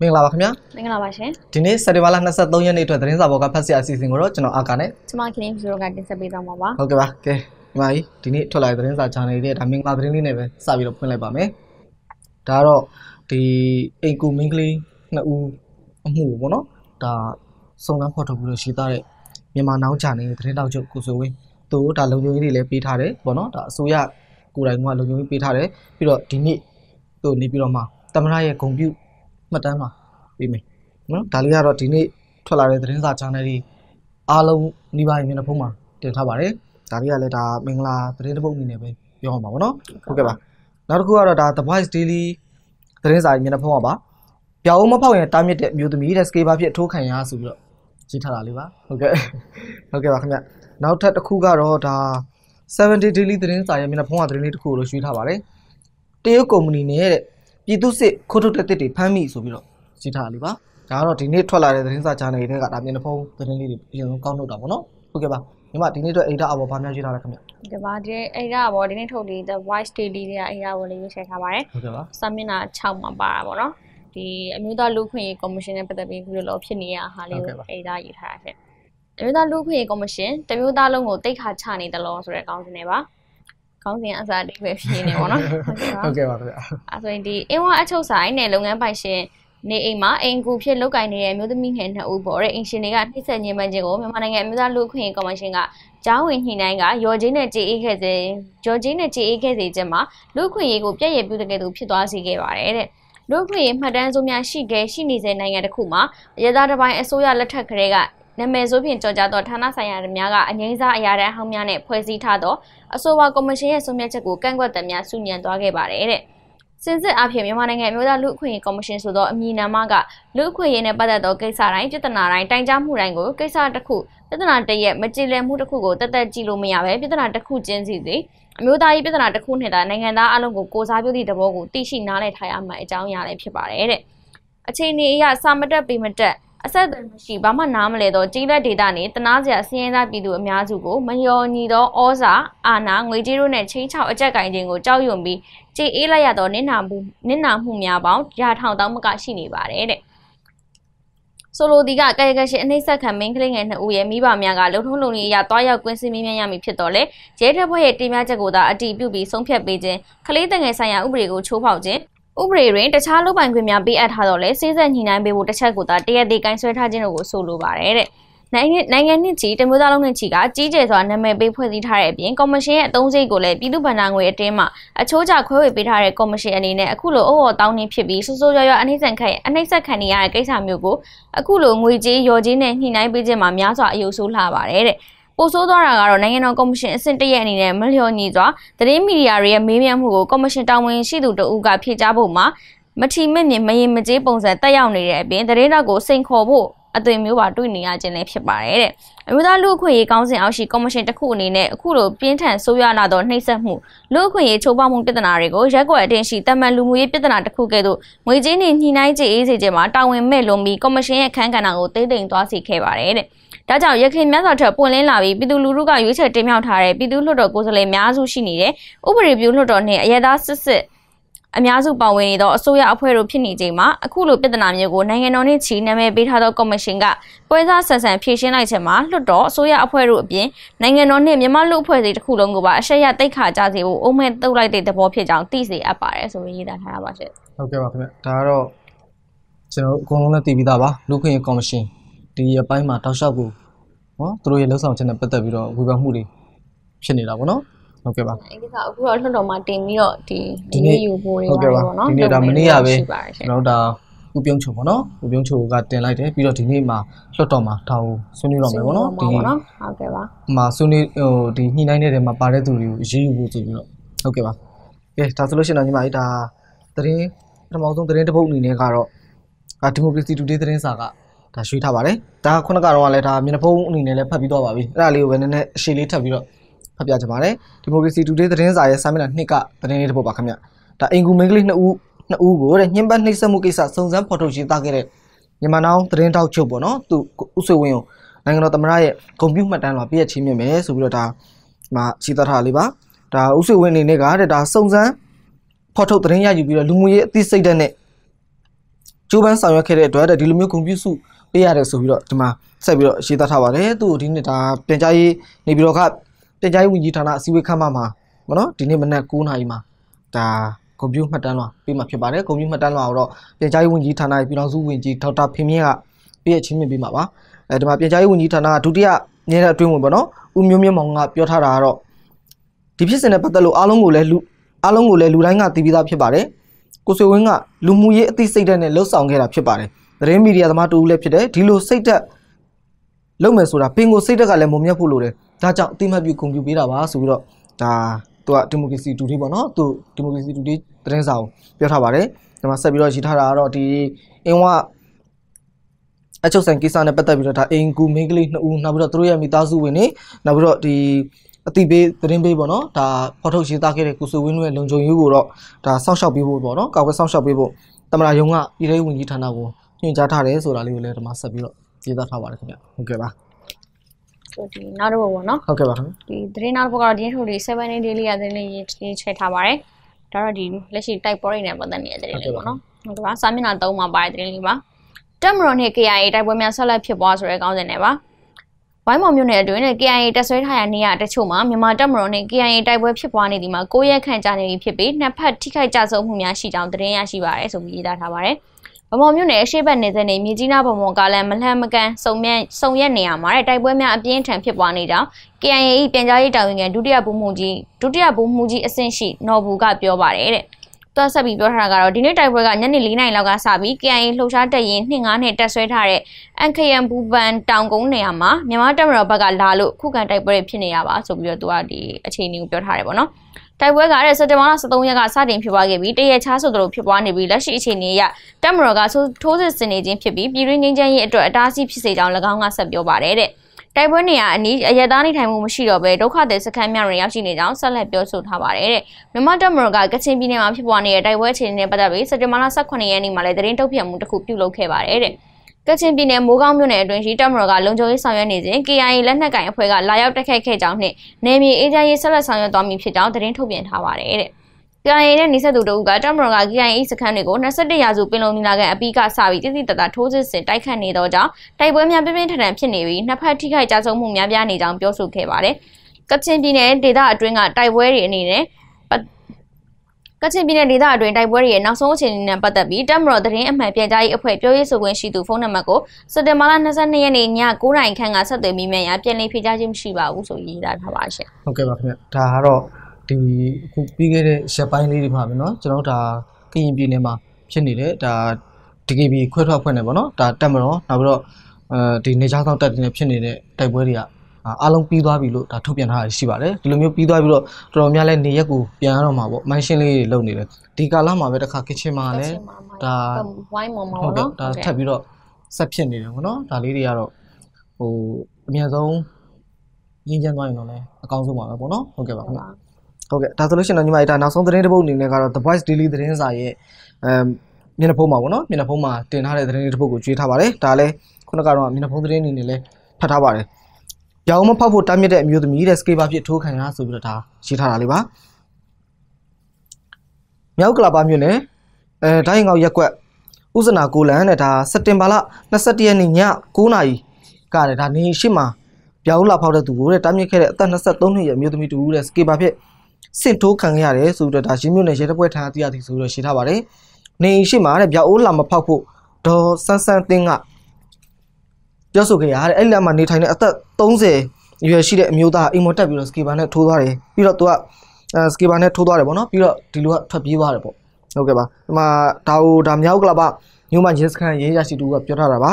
မင်္ဂလာပါခင်ဗျာမင်္ဂလာပါရှင်ဒီနေ့စက်တင်ဘာလ23ရက်နေ့အတွက်သတင်းစာဘောကဖတ်ဆရာအစီအစဉ်ကိုတော့ကျွန်တော်အာကာနဲ့ကျွန်မခင်ဗျာဆိုတော့ကတင်ဆက်ပေးသွားမှာပါဟုတ်ကဲ့ပါကဲဒီမှာဒီနေ့ထွက်လာတဲ့သတင်းစာ channel လေးဒါမင်္ဂလာသတင်းလေးနဲ့ပဲစပြီးတော့ဖွင့်လိုက်ပါမယ်ဒါကတော့ဒီအိမ်ကူမင်းကလေးနှစ်ဦးအမှုပေါ့နော်ဒါစုံလမ်းဖော်ထုတ်ပြီးတော့ရှိသားတဲ့မြန်မာနောင်ချာနေတဲ့သတင်းတောက်ချုပ်ကိုစိုးဝင်းသူတို့ဒါလုံခြုံရေးတွေလည်းပေးထားတယ်ပေါ့နော်ဒါအစိုးရကိုယ်တိုင်ကလုံခြုံရေးပေးထားတယ်ပြီးတော့ဒီနေ့သူနေပြီးတော့မှတမရရဲ့ဂုံပြုတ်မှတ်တမ်းမှာပေးမယ်နော်ဒါလေးကတော့ဒီနေ့ထွက်လာတဲ့သတင်းစာ channel တွေအားလုံးနှိပါရင်မျက်နှာဖုံးမှာတင်ထားပါတယ်ဒါလေးကလည်းဒါမင်္ဂလာသတင်းတစ်ပုဒ်အနေနဲ့ပဲပြောအောင်ပါဗောနော်ဟုတ်ကဲ့ပါနောက်တစ်ခုကတော့ဒါ The Voice Daily သတင်းစာမျက်နှာဖုံးမှာပါပြောင်းအောင်မဖောက်ရင်တားမြစ်တဲ့အမျိုးသမီးတဲ့ scale ဘာဖြစ်ထိုးခံရဆိုပြီးတော့ကြီးထားတာလေးပါဟုတ်ကဲ့ဟုတ်ကဲ့ပါခင်ဗျနောက်ထပ်တစ်ခုကတော့ဒါ70 daily သတင်းစာရဲ့မျက်နှာဖုံးကသတင်းလေးတစ်ခုလို့ရွှေ့ထားပါတယ်တရုတ်ကုမ္ပဏီနဲ့တဲ့ပြည်သူစစ်ခိုးထုတ်တဲ့တစ်တွေဖမ်းမိဆိုပြီးတော့ရေးထားလေးပါဒါကတော့ဒီနေ့ထွက်လာတဲ့သတင်းစာ channel တွေကဒါမျက်နှာဖုံးသတင်းလေးတွေအရင်ဆုံးကောက်နှုတ်တာပေါ့နော်ဟုတ်ကဲ့ပါညီမဒီနေ့အတွက်အိဒါအဘောဘာများရေးထားလဲခင်ဗျဒီပါဒီအိဒါအဘောဒီနေ့ထုတ်လေး The Voice Daily တွေကအိဒါအဘောလေးရေးထားပါတယ်ဟုတ်ကဲ့ပါစာမျက်နှာ6မှာပါတာပေါ့နော်ဒီအမျိုးသားလူခွင့်ရေးကော်မရှင်နဲ့ပတ်သက်ပြီးခုလိုဖြစ်နေတဲ့ဟာလေးကိုအိဒါရေးထားတာဖြစ်အမျိုးသားလူခွင့်ရေးကော်မရှင်တမျိုးသားလုံးကိုတိတ်ခါချနေတယ်လို့ဆိုတဲ့ကောင်းစဉ်နေပါခေါင်းစဉ်အစားလေးပဲဖြစ်နေပါတော့ဟုတ်ကဲ့ပါခင်ဗျာအဲဆိုရင်ဒီအင်းဝအချုပ်ဆိုင်နဲ့လုပ်ငန်းပိုင်ရှင်နေအိမ်မှာအိမ်ကူဖြစ်လောက်ကင်နေတဲ့အမျိုးသမီးငယ်နှစ်ဦးပေါ့တဲ့အင်ရှင်တွေကနှိမ့်ဆက်ညှဉ်းပန်းခြင်းကိုမြန်မာနိုင်ငံအမျိုးသားလူ့အခွင့်အရေးကော်မရှင်ကကျောင်းဝင်ညှိနှိုင်းကရော်ဂျင်းနဲ့ကြေအေးခဲ့စေရော်ဂျင်းနဲ့ကြေအေးခဲ့စေခြင်းမှာလူ့အခွင့်အရေးကိုပြည့်ရပြုတကယ်သူဖြစ်သွားစေခဲ့ပါတယ်တဲ့လူ့အခွင့်အရေးမှတ်တမ်းစုများရှိခဲ့ရှိနေစေနိုင်ငံတစ်ခုမှာအရသာတစ်ပိုင်းအစိုးရလက်ထက်ခရဲကနာမည်ဆိုဖြင့်ကြော်ကြားသောဌာနဆိုင်ရာများကအငိမ့်စားအရာတန်းဟောင်းများနဲ့ဖွဲ့စည်းထားသောအဆိုပါကော်မရှင်ရဲ့ဆုံးဖြတ်ချက်ကိုကန့်ကွက်သည်များစုညံသွားခဲ့ပါတယ်တဲ့စင်စစ်အဖြစ်မြန်မာနိုင်ငံမျိုးသားလူအခွင့်အရေးကော်မရှင်ဆိုသောအမည်နာမကလူအခွင့်အရေးနဲ့ပတ်သက်သောကိစ္စတိုင်းပြဿနာတိုင်းတိုင်ကြားမှုတိုင်းကိုကိစ္စတစ်ခုပြဿနာတစ်ရက်မကြည်လည်မှုတစ်ခုကိုတသက်ကြည့်လို့မရပဲပြဿနာတစ်ခုချင်းစီစီအမျိုးသားရေးပြဿနာတစ်ခုနဲ့သာနိုင်ငံသားအလုံးကိုကိုစားပြုသည့်သဘောကိုသိရှိနားလည်ထားရမှအကြောင်းအရာလည်းဖြစ်ပါတယ်တဲ့အခြေအနေအရစာမတက်ပေမတက်အဆက်အသွယ်မရှိဘာမှနားမလဲတော့ကြီးလက်ဒေတာနဲ့တနာစရာအစင်းရဲသားပြည်သူအများစုကိုမယောညီသောဩဇာအာဏာငွေကြေးတို့နဲ့ချင်းချောက်အကြက်ကင်ခြင်းကိုကြောက်ရွံ့ပြီးကြေအေးလိုက်ရတော့နစ်နာမှုနစ်နာမှုများပေါင်းရာထောင်တောင်းမကရှိနေပါတယ်တဲ့ဆိုလိုဒီကကာယကရှင်အနှိမ့်ဆက်ခံမင်းကလေးငယ်နှစ်ဦးရဲ့မိဘများကလုံထုံးလုံနေရသွားရောက်ကွင်းစင်းမင်းများရမည်ဖြစ်တော်လဲရဲတပ်ဖွဲ့ရဲ့တင်ပြချက်ကိုသာအတည်ပြုပြီးဆုံးဖြတ်ပေးခြင်းကလေးတငယ်ဆိုင်ရာဥပဒေကိုချိုးဖောက်ခြင်းဥပဒေတွင်တခြားလူပိုင်ခွင့်များပေးအပ်ထားတော့လဲစေဆက်ညှိနှိုင်းပေးဖို့တစ်ချက်ကိုသာတရက်သေးကင်ဆွဲထားခြင်းတို့ကိုဆိုလိုပါတယ်တဲ့နိုင်ငံနိုင်ငံနှစ်ချီတမျိုးသားလုံးနှစ်ချီကကြီးကျယ်စွာနာမည်ပေးဖွဲ့စည်းထားတဲ့အပြင်ကော်မရှင်ရဲ့အသုံးစရိတ်ကိုလည်းပြည်သူ့ဗဏ္ဍာငွေအတင်းမှာအချိုးကျခွဲဝေပေးထားတဲ့ကော်မရှင်အနေနဲ့အခုလိုအဝေါ်တောင်းနေဖြစ်ပြီးစိုးစိုးရွားရွားအနှိမ့်ဆက်ခံအနှိမ့်ဆက်ခံနေရတဲ့ကိစ္စမျိုးကိုအခုလိုငွေကြေးရော်ကြေးနဲ့ညှိနှိုင်းပေးခြင်းမှာများစွာအယုံဆိုးလှပါတယ်တဲ့ပို့ဆိုးသွားတာကတော့နိုင်ငံတော်ကော်မရှင်အဆင့်တရက်အနေနဲ့မလျော်ညီစွာသတင်းမီဒီယာတွေရဲ့မေးမြန်းမှုကိုကော်မရှင်တာဝန်ရှိသူတဦးကဖြေကြားဖို့မှာမထီမဲ့မြင်မရင်မကြေးပုံစံတက်ရောက်နေတဲ့အပြင်သတင်းတော့ကိုစိန်ခေါ်ဖို့အသွင်မျိုးပါတွေ့နေရခြင်းလည်းဖြစ်ပါတယ်တဲ့။အမျိုးသားလူအခွင့်အရေးကောင်းစဉ်အောက်ရှိကော်မရှင်တစ်ခုအနေနဲ့အခုလိုပြင်းထန်ဆိုးရွားလာသောနှိပ်စက်မှုလူအခွင့်အရေးချိုးဖောက်မှုပြဿနာတွေကိုရက်ကွက်အတင်းရှိတမန်လူမှုရေးပြဿနာတစ်ခုကဲ့သို့ငွေကြေးနှင့်ညှိနှိုင်းကြေးအေးစေခြင်းမှာတာဝန်မဲ့လွန်ပြီးကော်မရှင်ရဲ့ခန်းကဏ္ဍကိုတိမ့်တိမ်သွားစေခဲ့ပါတယ်တဲ့။ဒါကြောင့်ရခိုင်မြတ်စွာထက်ပွင့်လင်းလာပြီးပြည်သူလူထုကရွေးချယ်တင်မြှောက်ထားတဲ့ပြည်သူလွှတ်တော်ကိုယ်စားလှယ်များစုရှိနေတဲ့ဥပဒေပြုလွှတ်တော်နဲ့အရဲသားစစ်စစ်အများစုပါဝင်နေသောအစိုးရအဖွဲ့တို့ဖြစ်နေချိန်မှာအခုလိုပြဿနာမျိုးကိုနိုင်ငံတော်နှင့်ချီနာမည်ပေးထားသောကော်မရှင်ကပွဲစားဆန်ဆန်ဖြေရှင်းလိုက်ခြင်းမှာလွှတ်တော်အစိုးရအဖွဲ့တို့အပြင်နိုင်ငံတော်နှင့်မြန်မာလူအဖွဲ့အစည်းတစ်ခုလုံးကိုပါအရှက်ရတိတ်ခါကြစေဖို့အုံမဲ့တုတ်လိုက်တဲ့သဘောဖြစ်ကြောင်းသိစေအပ်ပါတယ်ဆိုပြီးရေးသားထားတာပါရှင့်ဟုတ်ကဲ့ပါခင်ဗျဒါကတော့ကျွန်တော်အကုန်လုံးလည်းသိပြီးသားပါလူခွင့်ကော်မရှင်ဒီအပိုင်းမှာတောက်လျှောက်ကိုနော်သူတို့ရဲ့လှုပ်ဆောင်ချက်နဲ့ပတ်သက်ပြီးတော့ဝေဖန်မှုတွေဖြစ်နေတာပေါ့နော်ဟုတ်ကဲ့ပါအဲ့ဒီကအခုတော့လွှတ်တော်မှာတင်ပြီးတော့ဒီဒီနေ့ယူဖို့တွေပါပေါ့နော်ဒီနေ့ဒါမနေ့ကပဲကျွန်တော်ဒါဥပြုံးချုံပေါ့နော်ဥပြုံးချုံကတင်လိုက်တယ်ပြီးတော့ဒီနေ့မှာလွှတ်တော်မှာထောင်ဆွေးနွေးတော့မယ်ပေါ့နော်ဒီဟုတ်ကဲ့ပါမှာဆွေးနွေးဟိုဒီညှိနှိုင်းတဲ့တဲမှာပါတဲ့သူတွေကိုအရေးယူဖို့ဆိုပြီးတော့ဟုတ်ကဲ့ပါကဲဒါဆိုလို့ရှိရင်တော့ညီမအေးဒါသတင်းပထမဆုံးသတင်းတစ်ပုဒ်အနေနဲ့ကတော့ဒီမိုကရေစီတူဒေးသတင်းစာကဒါရွှေ့ထားပါတယ်ဒါခုနကတော့လည်းဒါမျက်နှာဖုံးအနေနဲ့လည်းဖတ်ပြီးတော့ပါပြီအဲ့ဒါလေးကိုပဲနည်းနည်းအရှိလေးထပ်ပြီးတော့ဖတ်ပြချင်ပါတယ်ဒီမိုကရေစီတူဒေးသတင်းစာရဲ့စာမျက်နှာနှစ်ကသတင်းလေးတစ်ပုဒ်ပါခင်ဗျဒါအင်ကူမင်းကလေးနှစ်ဦးနှစ်ဦးကိုတဲ့ညှဉ်းပန်းနှိပ်စက်မှုကိစ္စစုံစမ်းဖော်ထုတ်ရေးသားခဲ့တဲ့မြန်မာနောင်သတင်းတောက်ချုပ်ပေါ့နော်သူဥဆွေဝင်းကိုနိုင်ငံတော်သမ္မတရဲ့ဂုဏ်ပြုမှတ်တမ်းလာပြည့်ချင်းမြင့်မယ်ဆိုပြီးတော့ဒါမှာရှိသထားလေးပါဒါဥဆွေဝင်းအနေနဲ့ကတဲ့ဒါစုံစမ်းဖော်ထုတ်သတင်းရယူပြီးတော့လူမှုရေးအသိစိတ်ဓာတ်နဲ့ကျိုးပန်းဆောင်ရွက်ခဲ့တဲ့အတွက်တဲ့ဒီလိုမျိုးဂုဏ်ပြုစုပေးရတယ်ဆိုပြီးတော့ဒီမှာဆက်ပြီးတော့ရှင်းသထားပါတယ်သူဒီနေ့ဒါပြန်ကြားရေးနေပြီးတော့ကပြန်ကြားရေးဝန်ကြီးဌာနအစည်းအဝေးခန်းမမှာမနော်ဒီနေ့မနက်9:00နာရီမှာဒါကွန်ပျူတာမှတ်တမ်းလွှာပေးမှာဖြစ်ပါတယ်ကွန်ပျူတာမှတ်တမ်းလွှာတော့ပြန်ကြားရေးဝန်ကြီးဌာနရဲ့ပြည်ထောင်စုဝန်ကြီးဒေါက်တာဖင်မြင့်ကပြည့်ချင်းမြင့်ပေးမှာပါအဲဒီမှာပြန်ကြားရေးဝန်ကြီးဌာနကဒုတိယနေတဲ့အတွင်းဝင်ပေါ့နော်ဦးမျိုးမြင့်မောင်ကပြောထားတာကတော့ဒီဖြစ်စဉ်နဲ့ပတ်သက်လို့အားလုံးကိုလည်းလူအားလုံးကိုလည်းလူတိုင်းကသိပြီးသားဖြစ်ပါတယ်ကိုဆွေဝင်းကလူမှုရေးအသိစိတ်ဓာတ်နဲ့လှုပ်ဆောင်ခဲ့တာဖြစ်ပါတယ်သတင်းမီဒီယာသမားတူဦးလည်းဖြစ်တယ်ဒီလိုစိတ်သက်လုပ်မယ်ဆိုတာပင်ကိုစိတ်သက်ကလည်းမုံမြတ်ဖို့လိုတယ်ဒါကြောင့်အတိမတ်ပြုဂုဏ်ပြုပေးတာပါဆိုပြီးတော့ဒါသူကဒီမိုကရေစီတူတီပေါ့နော်သူဒီမိုကရေစီတူတီသတင်းစာကိုပြောထားပါတယ်ဒီမှာဆက်ပြီးတော့ရေးထားတာကတော့ဒီအင်းဝအချုပ်ဆိုင်ကိစ္စနဲ့ပတ်သက်ပြီးတော့ဒါအင်ကူမင်းကလေးနှစ်ဦးနောက်ပြီးတော့သူတို့ရဲ့မိသားစုဝင်တွေနောက်ပြီးတော့ဒီအတိပေးသတင်းပေးပေါ့နော်ဒါဖော်ထုတ်ရေးသားခဲ့တဲ့ကုစုဝင်းတို့ရဲ့လုံခြုံရေးကိုတော့ဒါစောင့်ရှောက်ပေးဖို့ပေါ့နော်ကာကွယ်စောင့်ရှောက်ပေးဖို့တမရယုံကပြည်ထောင်ဝင်ကြီးဌာနကိုညွှန်ကြားထားတယ်ဆိုတာလေးကိုလည်းဒီမှာဆက်ပြီးတော့ရေးသားထားပါတယ်ခင်ဗျဟုတ်ကဲ့ပါဆိုဒီနောက်တစ်ပုဒ်ပေါ့နော်ဟုတ်ကဲ့ပါခင်ဗျဒီသတင်းနောက်တစ်ပုဒ်ကတော့ဒီထိုးလေး7 day daily ရသတင်းလေးရေးချဲ့ထားပါတယ်ဒါတော့ဒီလက်ရှိတိုက်ပွဲတွေနဲ့ပတ်သက်နေတဲ့သတင်းလေးပေါ့နော်ဟုတ်ကဲ့ပါစာမျက်နှာ3မှာပါတယ်သတင်းလေးပါတက်မရွန်နဲ့ KIA တိုက်ပွဲများဆက်လက်ဖြစ်ပွားဆိုတဲ့ကောင်းစဉ်နဲ့ပါဝိုင်းမော်မြို့နယ်အတွင်းနဲ့ KIA တက်ဆွဲထားရနေရတချို့မှာမြန်မာတပ်မတော်နဲ့ KIA တိုက်ပွဲဖြစ်ပွားနေဒီမှာ9ရက်ခန့်ကြာနေပြီဖြစ်ပြီးနှစ်ဖက်ထိခိုက်ကြဆုံးမှုများရှိကြောင်းသတင်းရရှိပါရယ်ဆိုပြီးရေးသားထားပါတယ်ဗမော်မြို့နယ်ရှေ့ဘက်နေဆက်နေမြေကြီးနားဘုံဘုံကားလန်မလှမ်းမကန်းစုံမြန့်စုံရက်နေရမှာတဲ့တိုက်ပွဲများအပြင်းထန်ဖြစ်ပွားနေကြောင်း KIA ၏ပြန်ကြားရေးတာဝန်ခံဒုတိယဘုံမှုကြီးဒုတိယဘုံမှုကြီးအဆင့်ရှိနော်ဘူးကပြောပါတယ်တဲ့တွက်ဆက်ပြီးပြောထားတာကတော့ဒီနေ့တိုက်ပွဲကညနေ၄နာရီလောက်ကစပြီး KIA လှုပ်ရှားတက်ရင်25နဲ့တက်ဆွဲထားတဲ့အန်ခယံဘူပန်တောင်ကုန်းနေရာမှာမြန်မာတပ်မတော်ဘက်ကလာလို့ခုခံတိုက်ပွဲဖြစ်နေရပါဆိုပြီးတော့သူကဒီအခြေအနေကိုပြောထားတယ်ပေါ့နော်။တိုက်ပွဲကတဲ့စက်တင်ဘာလ23ရက်ကစတင်ဖြစ်ပွားခဲ့ပြီးတရက်ချားဆိုသလိုဖြစ်ပွားနေပြီးလက်ရှိအခြေအနေအရတပ်မတော်ကထိုးစစ်ဆင်နေခြင်းဖြစ်ပြီးပြည်တွင်းငင်းချမ်းရေးအတွက်အတားအဆီးဖြစ်စေကြောင်း၎င်းကဆက်ပြောပါတယ်တဲ့တိုက်ပွဲနေရာအနီးအရသားနေထိုင်မှုမရှိတော့ဘဲဒုက္ခသည်စခန်းများတွင်ရောက်ရှိနေကြောင်းဆက်လက်ပြောဆိုထားပါတယ်တဲ့မြမတပ်မတော်ကကချင်ပြည်နယ်မှာဖြစ်ပွားနေတဲ့တိုက်ပွဲအခြေအနေနဲ့ပတ်သက်ပြီးစက်တင်ဘာလ18ရက်နေ့မှာလည်းသတင်းထုတ်ပြန်မှုတစ်ခုပြုလုပ်ခဲ့ပါတယ်တဲ့ကချင်ပြည်နယ်မိုးကောင်းမြို့နယ်အတွင်းရှိတပ်မတော်ကလုံခြုံရေးဆောင်ရွက်နေစဉ် KIA လက်နက်ကင်အဖွဲ့ကလာရောက်တိုက်ခိုက်ခဲ့ကြောင်းနှင့်နယ်မြေအေဂျင့်ရေးဆက်လက်ဆောင်ရွက်သွားမည်ဖြစ်ကြောင်းသတင်းထုတ်ပြန်ထားပါတယ်တဲ့။ KIA နဲ့နေဆက်သူတို့ကတပ်မတော်က KIA စခန်းတွေကို21ရာစုပင်လုံညီလာခံအပြီးကစပြီးတိတိတသားထိုးစစ်ဆင်တိုက်ခတ်နေသောကြောင့်တိုက်ပွဲများပြင်းပြင်းထန်ထန်ဖြစ်နေပြီးနှစ်ဖက်ထိခိုက်ကြဆုံးမှုများပြားနေကြောင်းပြောဆိုခဲ့ပါတယ်။ကချင်ပြည်နယ်ဒေသအတွင်းကတိုက်ပွဲတွေအနေနဲ့ကချင်ပြည်နယ်ဒေသအတွင်းတိုက်ပွဲတွေရဲ့နောက်ဆုံးအခြေအနေနဲ့ပတ်သက်ပြီးတပ်မတော်သတင်းအမှန်ပြန်ကြားရေးအဖွဲ့ပြောရေးဆိုခွင့်ရှိသူဖုန်းနံပါတ်ကိုစက်တင်ဘာလ22ရက်နေ့ည9:00နာရီခန့်ကဆက်သွယ်မိမြန်ရပြန်လည်ဖြေကြားခြင်းမရှိပါဘူးဆိုရေးသားထားပါရှင်။ဟုတ်ကဲ့ပါခင်ဗျ။ဒါကတော့ဒီအခုပြီးခဲ့တဲ့ရက်ပိုင်းလေးတွေမှာပဲเนาะကျွန်တော်ဒါကရင်ပြည်နယ်မှာဖြစ်နေတဲ့ဒါ DKB ခွဲထွက်ဖွင့်နေပေါ့เนาะဒါတက်မတော်နောက်ပြီးတော့အဲဒီနေကြားဆောင်တက်တင်ဖြစ်နေတဲ့တိုက်ပွဲတွေကအားလုံးပြီးသွားပြီလို့ဒါထုတ်ပြန်ထားတာရှိပါတယ်ဒီလိုမျိုးပြီးသွားပြီးတော့တော်တော်များလဲနေရက်ကိုပြန်ရတော့မှာပေါ့မန်ရှင်းလေးတွေလုပ်နေတယ်ဒီကာလမှာပဲတစ်ခါကစ်ချင်မှာလဲဒါဝိုင်းမော်မော်ပေါ့နော်ဒါထပ်ပြီးတော့ဆက်ဖြစ်နေတယ်ပေါ့နော်ဒါလေးတွေကတော့ဟိုအမြဲဆုံးရင်းချမ်းသွားရင်တော့လည်းအကောင်းဆုံးပါပဲပေါ့နော်ဟုတ်ကဲ့ပါခင်ဗျဟုတ်ကဲ့ဒါဆိုလို့ရှိရင်တော့ညီမတို့ဒါနောက်ဆုံးသတင်းတစ်ပုဒ်အနေနဲ့ကတော့ The Voice Daily သတင်းစာရဲ့အမ်မျက်နှာဖုံးမှာပေါ့နော်မျက်နှာဖုံးမှာတင်ထားတဲ့သတင်းတစ်ပုဒ်ကိုကြွေးထားပါတယ်ဒါလည်းခုနကတော့မျက်နှာဖုံးသတင်းအနေနဲ့လည်းဖတ်ထားပါတယ်ရအောင်မဖောက်ဖို့တားမြစ်တဲ့အမျိုးသမီးတဲ့ scraper ဖြစ်ထိုးခံရဆိုပြီးတော့ဒါရေးထားတာလေးပါမြောက်ကလာပါမြို့နယ်အဲဒိုင်းငေါရက်ကွက်ဥစနာကိုလန်တဲ့ဒါစက်တင်ဘာလ22ရက်နေ့ည9:00နာရီကတဲ့ဒါနေရှိမှာ ပြောင်းလာဖောက်တဲ့သူကိုတဲ့တားမြစ်ခဲ့တဲ့အသက်23နှစ်ရဲ့အမျိုးသမီးတူတဲ့ scraper ဖြစ်စင့်ထိုးခံရတယ်ဆိုပြီးတော့ဒါရင်းမြို့နယ်ရဲတပ်ဖွဲ့ထံအသိရသည်ဆိုပြီးတော့ရှင်းထားပါတယ်နေရှိမှာတဲ့ဗျာအိုးလာမဖောက်ဖို့ဒေါ်ဆန်းဆန်းတင်းကပြောဆိုခဲ့ရတဲ့အဲ့လက်မှာနေထိုင်တဲ့အသက်30ရွယ်ရှိတဲ့အမျိုးသားအိမ်မော်တက်ပြီးတော့စကေဘာနဲ့ထိုးသွားတယ်ပြီးတော့သူကစကေဘာနဲ့ထိုးသွားတယ်ပေါ့နော်ပြီးတော့ဒီလိုကထွက်ပြေးသွားတယ်ပေါ့ဟုတ်ကဲ့ပါဒီမှာဒါဟိုဒါမြောက်ကလပ်ညိုမဂျင်းစခန်ရေးရရှိသူကပြောထားတာပါ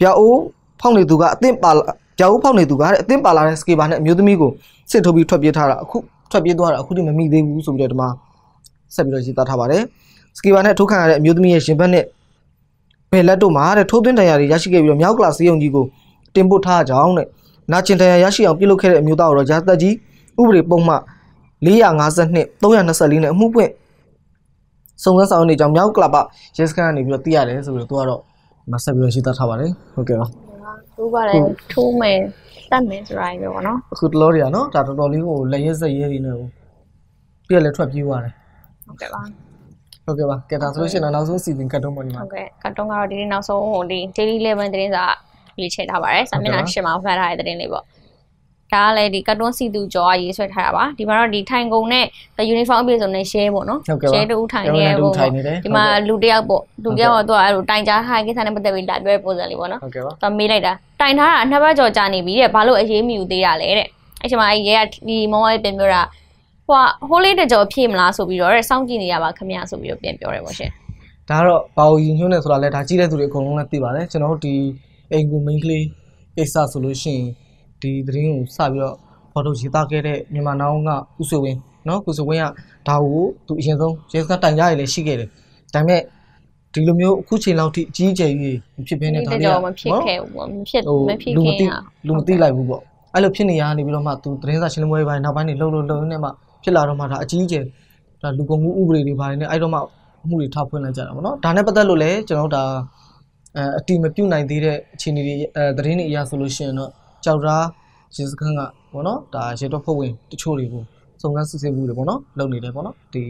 ပြောက်အိုးဖောက်နေသူကအသင့်ပါပြောက်အိုးဖောက်နေသူကတဲ့အသင့်ပါလာတဲ့စကေဘာနဲ့အမျိုးသမီးကိုစစ်ထုတ်ပြီးထွက်ပြေးထားတာအခုထွက်ပြေးသွားတာအခုတိမမိသေးဘူးဆိုပြီးတော့ဒီမှာဆက်ပြီးတော့ရေးသားထားပါတယ်စကေဘာနဲ့ထိုးခံရတဲ့အမျိုးသမီးရဲ့ရှင်ဘက်နဲ့ဘယ်လက်တို့မှာတဲ့ထိုးသွင်းဒဏ်ရာတွေရရှိခဲ့ပြီးတော့မြောက်ကလာစေယုံကြီးကိုတင်ပို့ထားကြောင်းတဲ့နာကျင်ဒဏ်ရာရရှိအောင်ပြုလုပ်ခဲ့တဲ့အမျိုးသားတို့ရာသက်ကြီးဥပဒေပုံမှ452 324နဲ့အမှုပွင့်စုံစမ်းဆောင်နေကြောင်းမြောက်ကလာပရဲစခန်းကနေပြီးတော့သိရတယ်ဆိုပြီးတော့သူကတော့မဆက်ပြီးတော့ရှင်းသထားပါတယ်ဟုတ်ကဲ့ပါသူကလည်းထိုးမယ်တတ်မယ်ဆိုတာပဲပေါ့နော်အခုတလောတွေကနော်ဒါတော်တော်လေးကိုလက်ရက်ဆက်ရဲတွေနဲ့ကိုပြည့်လည်းထွက်ပြေးသွားတယ်ဟုတ်ကဲ့ပါဟုတ်ကဲ့ပါကဲဒါဆိုလို့ရှိရင်နောက်ဆုံးစီစဉ်ကတ်တုံးပေါ်ဒီမှာဟုတ်ကဲ့ကတ်တုံးကတော့ဒီနေ့နောက်ဆုံးဟိုဒီ daily 11သတင်းစာရေးချထားပါတယ်စာမျက်နှာရှင်မှာဖတ်ထားတဲ့သတင်းလေးပေါ့ဒါကလည်းဒီကတ်တွန်းစီသူကျော်ကရေးဆွဲထားတာပါဒီမှာတော့ဒီထိုင်ကုန်နဲ့ယူနီဖောင်းအပြည့်စုံနဲ့ share ပေါ့နော် share တူထိုင်နေရပေါ့ဒီမှာလူတယောက်ပေါ့လူတယောက်ကတော့အဲ့လိုတိုင်ကြားထားကိစ္စနဲ့ပတ်သက်ပြီးလာပြောပုံစံလေးပေါ့နော်ဟုတ်ကဲ့ပါသူမေးလိုက်တာတိုင်ထားတာနှစ်ပတ်ကျော်ကြာနေပြီတဲ့ဘာလို့အရေးမယူသေးတာလဲတဲ့အဲ့ချိန်မှာအဲ့ရဲကဒီမောင်ရဲ့ပြန်ပြောတာဟိုဟိုးလေးတကြောဖြည့်မလားဆိုပြီးတော့စောင့်ကြည့်နေရပါခင်ဗျာဆိုပြီးတော့ပြန်ပြောတယ်ပေါ့ရှင်ဒါကတော့ဘာကိုညှို့နေဆိုတာလဲဒါကြည့်တဲ့သူတွေအကုန်လုံးလည်းသိပါတယ်ကျွန်တော်တို့ဒီအိမ်ကူ main ကလေးကိစ္စဆိုလို့ရှိရင်ဒီသတင်းကိုစပြီးတော့ဖော်ထုတ်ရေးသားခဲ့တဲ့မြန်မာနောင်ကကုဆွေဝင်းနော်ကုဆွေဝင်းကဒါကိုသူအရင်ဆုံးရေစတိုင်ရရလည်းရှိခဲ့တယ်ဒါပေမဲ့ဒီလိုမျိုးအခုချိန်လောက်ထိအကြီးအကျယ်ကြီးမဖြစ်ဘဲနဲ့ဒါတွေကမဖြစ်ခဲ့ဘူးမဖြစ်မဖြစ်ခဲ့လူမသိလူမသိလိုက်ဘူးပေါ့အဲ့လိုဖြစ်နေရနေပြီးတော့မှသူသတင်းစာရှင်းလင်းပွဲပိုင်းနောက်ပိုင်းနေလှုပ်လှုပ်လှုပ်နေမှဖြစ်လာတော့မှဒါအကြီးအကျယ်ဒါလူကုန်မှုဥပဒေတွေဘာတွေနဲ့အဲ့တော့မှအမှုတွေထဖွင့်လိုက်ကြတာပေါ့နော်ဒါနဲ့ပတ်သက်လို့လည်းကျွန်တော်တို့ဒါအဲအတီမပြုတ်နိုင်သေးတဲ့အခြေအနေတွေအဲသတင်းတွေအရဆိုလို့ရှိရင်တော့ကြောက်သားရေစခန်းကပေါ့နော်ဒါရေတော့ဖုတ်ဝင်တချို့တွေကိုစုံစမ်းစစ်ဆေးမှုတွေပေါ့နော်လုပ်နေတယ်ပေါ့နော်ဒီ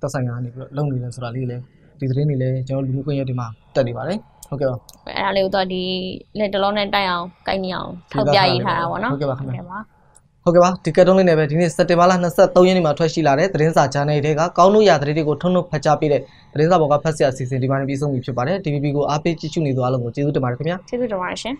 တက်ဆိုင်ကနေပြီးတော့လုပ်နေတယ်ဆိုတာလေးလည်းဒီသတင်းတွေလည်းကျွန်တော်လူမှုကွန်ရက်တွေမှာတက်နေပါတယ်ဟုတ်ကဲ့ပါအဲ့ဒါလေးကိုတော့ဒီလက်တလုံးနဲ့တိုက်အောင်ကိုက်မြအောင်ထောက်ပြရေးထားတာပေါ့နော်ဟုတ်ကဲ့ပါခင်ဗျာဟုတ်ကဲ့ပါဒီကတ်တုံးလေးနဲ့ပဲဒီနေ့စက်တင်ဘာလ23ရက်နေ့မှာထွက်ရှိလာတဲ့သတင်းစာဂျာနယ်တွေကကောင်းလို့ရသတင်းတွေကိုထုံထုံဖတ်ကြားပေးတဲ့သတင်းစာဘော်ကဖတ်ဆရာအစီအစဉ်ဒီမှာပြီးဆုံးပြီဖြစ်ပါတယ် TVB ကိုအားပေးကြည့်ရှုနေကြအားလုံးကိုကျေးဇူးတင်ပါတယ်ခင်ဗျာကျေးဇူးတင်ပါတယ်ရှင်